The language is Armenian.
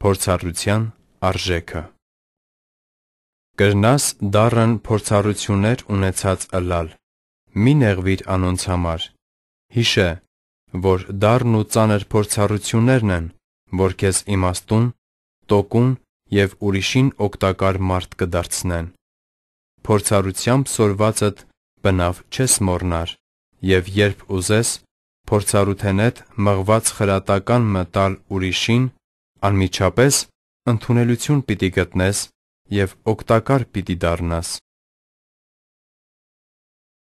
Փորձառության արժեքը Կրնաս դառն փորձառություններ ունեցած ըլալ։ Մի նեղվիր անոնց համար։ Հիշե, որ դառն ու ծանր փորձառություններն են, որ քեզ իմաստուն, տոկուն եւ ուրիշին օգտակար մարդ կդարձնեն։ Փորձառությամբ սորվածդ բնավ չես մոռնար, եւ երբ ուզես, փորձառութենեդ մղված խրատական մտալ ուրիշին Անմիջապես ընդունելություն պիտի գտնես և օգտակար պիտի դառնաս